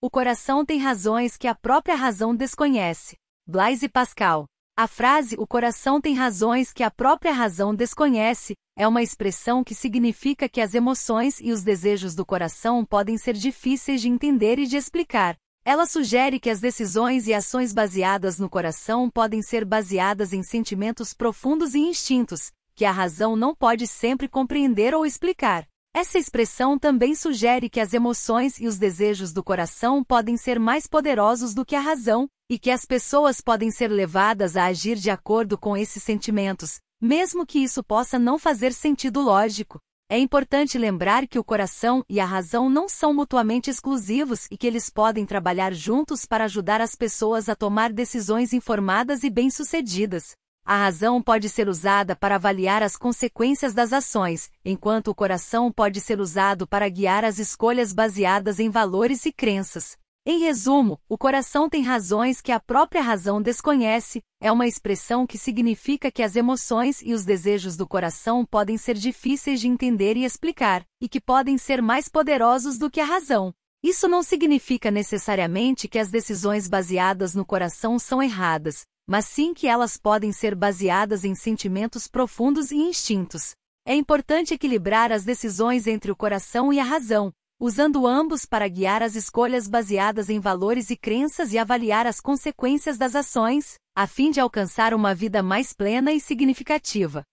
O coração tem razões que a própria razão desconhece. Blaise Pascal. A frase o coração tem razões que a própria razão desconhece é uma expressão que significa que as emoções e os desejos do coração podem ser difíceis de entender e de explicar. Ela sugere que as decisões e ações baseadas no coração podem ser baseadas em sentimentos profundos e instintos, que a razão não pode sempre compreender ou explicar. Essa expressão também sugere que as emoções e os desejos do coração podem ser mais poderosos do que a razão, e que as pessoas podem ser levadas a agir de acordo com esses sentimentos, mesmo que isso possa não fazer sentido lógico. É importante lembrar que o coração e a razão não são mutuamente exclusivos e que eles podem trabalhar juntos para ajudar as pessoas a tomar decisões informadas e bem-sucedidas. A razão pode ser usada para avaliar as consequências das ações, enquanto o coração pode ser usado para guiar as escolhas baseadas em valores e crenças. Em resumo, o coração tem razões que a própria razão desconhece, é uma expressão que significa que as emoções e os desejos do coração podem ser difíceis de entender e explicar, e que podem ser mais poderosos do que a razão. Isso não significa necessariamente que as decisões baseadas no coração são erradas, mas sim que elas podem ser baseadas em sentimentos profundos e instintos. É importante equilibrar as decisões entre o coração e a razão, usando ambos para guiar as escolhas baseadas em valores e crenças e avaliar as consequências das ações, a fim de alcançar uma vida mais plena e significativa.